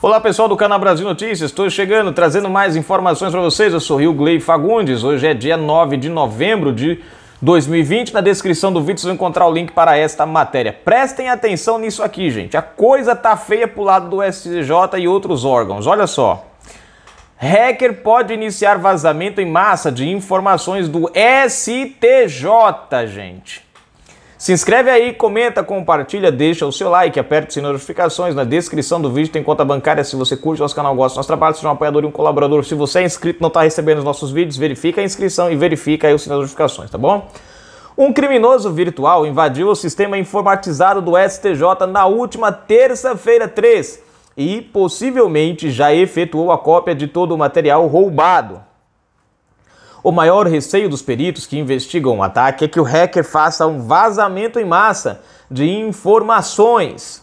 Olá pessoal do canal Brasil Notícias, estou chegando trazendo mais informações para vocês. Eu sou Rio Glei Fagundes, hoje é dia 9 de novembro de 2020. Na descrição do vídeo vocês vão encontrar o link para esta matéria. Prestem atenção nisso aqui, gente. A coisa tá feia pro lado do STJ e outros órgãos. Olha só. Hacker pode iniciar vazamento em massa de informações do STJ, gente. Se inscreve aí, comenta, compartilha, deixa o seu like, aperta o sininho das notificações. Na descrição do vídeo tem conta bancária se você curte nosso canal, gosta do nosso trabalho, se é um apoiador e um colaborador. Se você é inscrito e não está recebendo os nossos vídeos, verifica a inscrição e verifica aí o sininho das notificações, tá bom? Um criminoso virtual invadiu o sistema informatizado do STJ na última terça-feira 3 e possivelmente já efetuou a cópia de todo o material roubado. O maior receio dos peritos que investigam o ataque é que o hacker faça um vazamento em massa de informações.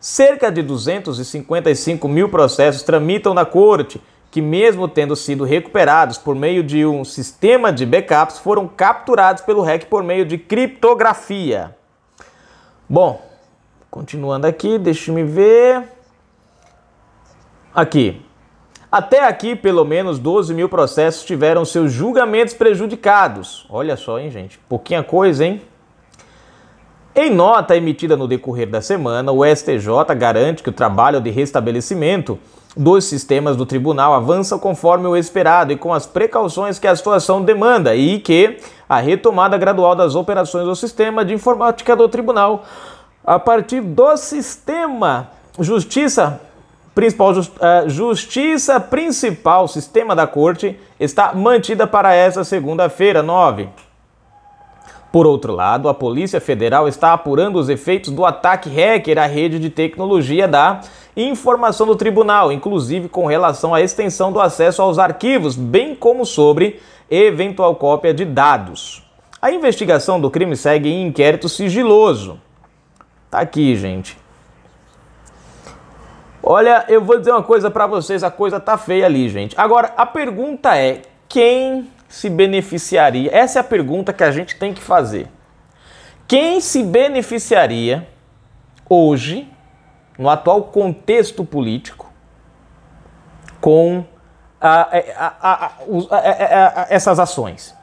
Cerca de 255 mil processos tramitam na corte, que, mesmo tendo sido recuperados por meio de um sistema de backups, foram capturados pelo hack por meio de criptografia. Bom, continuando aqui, deixe-me ver. Aqui, até aqui, pelo menos 12 mil processos tiveram seus julgamentos prejudicados. Olha só, hein, gente? Pouquinha coisa, hein? Em nota emitida no decorrer da semana, o STJ garante que o trabalho de restabelecimento dos sistemas do tribunal avança conforme o esperado e com as precauções que a situação demanda e que a retomada gradual das operações do sistema de informática do tribunal a partir do sistema Justiça principal é, justiça principal, sistema da corte, está mantida para essa segunda-feira, 9. Por outro lado, a Polícia Federal está apurando os efeitos do ataque hacker à rede de tecnologia da informação do tribunal, inclusive com relação à extensão do acesso aos arquivos, bem como sobre eventual cópia de dados. A investigação do crime segue em inquérito sigiloso. Tá aqui, gente. Olha, eu vou dizer uma coisa para vocês, a coisa tá feia ali, gente. Agora, a pergunta é: quem se beneficiaria? Essa é a pergunta que a gente tem que fazer. Quem se beneficiaria hoje, no atual contexto político, com a, é, a, é, é, a, essas ações?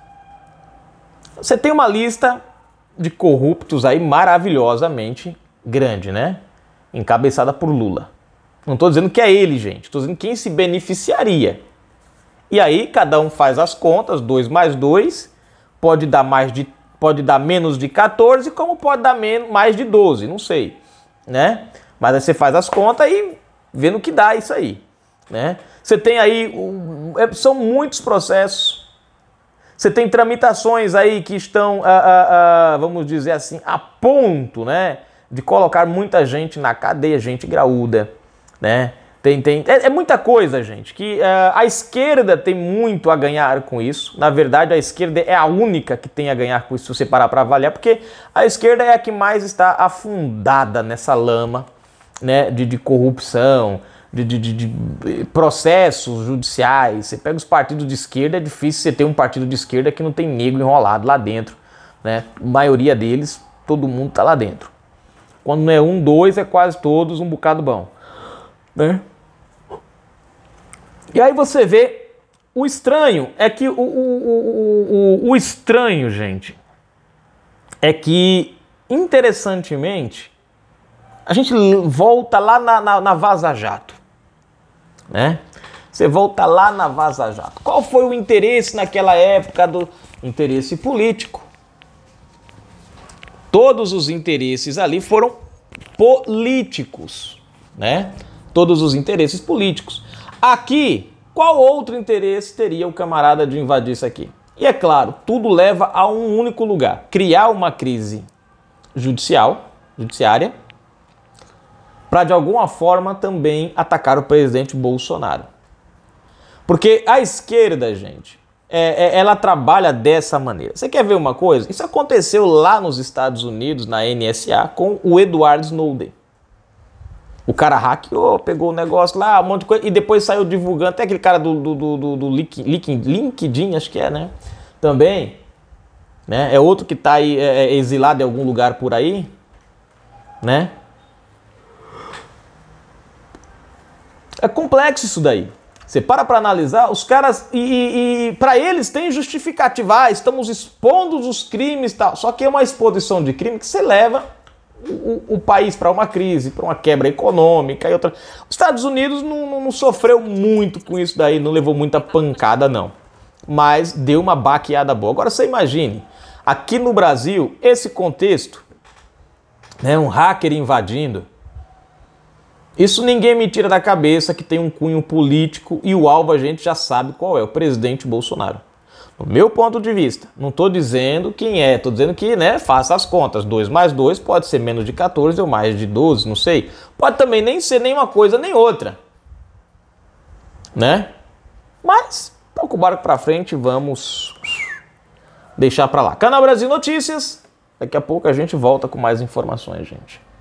Você tem uma lista de corruptos aí maravilhosamente grande, né? Encabeçada por Lula. Não estou dizendo que é ele, gente. Estou dizendo quem se beneficiaria. E aí cada um faz as contas, 2 mais 2 pode dar mais de pode dar menos de 14, como pode dar menos, mais de 12, não sei, né? Mas aí você faz as contas e vê no que dá isso aí, né? Você tem aí é, são muitos processos. Você tem tramitações aí que estão, ah, ah, ah, vamos dizer assim, a ponto, né, de colocar muita gente na cadeia, gente graúda né? Tem, tem, é, é muita coisa, gente, que uh, a esquerda tem muito a ganhar com isso. Na verdade, a esquerda é a única que tem a ganhar com isso, se você parar para avaliar, porque a esquerda é a que mais está afundada nessa lama né, de, de corrupção, de, de, de, eh, processos judiciais. Você pega os partidos de esquerda, é difícil você ter um partido de esquerda que não tem negro enrolado lá dentro. Né? A maioria deles, todo mundo tá lá dentro. Quando não é um, dois, é quase todos um bocado bom. Né? E aí você vê o estranho é que o, o, o, o, estranho, gente, é que, interessantemente, a gente volta lá na, na, na Vaza Jato. Né? Você volta lá na Vaza Jato. Qual foi o interesse naquela época do interesse político? Todos os interesses ali foram políticos, né? todos os interesses políticos. Aqui, qual outro interesse teria o camarada de invadir isso aqui? E é claro, tudo leva a um único lugar: criar uma crise judicial, judiciária, para de alguma forma também atacar o presidente Bolsonaro. Porque a esquerda, gente, é, é, ela trabalha dessa maneira. Você quer ver uma coisa? Isso aconteceu lá nos Estados Unidos, na NSA, com o Edward Snowden. O cara hackeou, pegou o negócio lá, um monte de coisa, e depois saiu divulgando. Até aquele cara do, do, do, do, do LinkedIn, acho que é, né? Também. Né? É outro que está aí é, é, exilado em algum lugar por aí, né? É complexo isso daí. Você para para analisar, os caras e, e, e para eles tem justificativa, ah, estamos expondo os crimes, tal. Só que é uma exposição de crime que você leva o, o país para uma crise, para uma quebra econômica e outra. Os Estados Unidos não, não, não sofreu muito com isso daí, não levou muita pancada, não. Mas deu uma baqueada boa. Agora você imagine, aqui no Brasil, esse contexto, né, um hacker invadindo, isso ninguém me tira da cabeça que tem um cunho político e o alvo a gente já sabe qual é, o presidente Bolsonaro. Do meu ponto de vista, não estou dizendo quem é, estou dizendo que né, faça as contas. 2 mais 2 pode ser menos de 14 ou mais de 12, não sei. Pode também nem ser nenhuma coisa nem outra. Né? Mas, pouco barco para frente, vamos deixar para lá. Canal Brasil Notícias. Daqui a pouco a gente volta com mais informações, gente.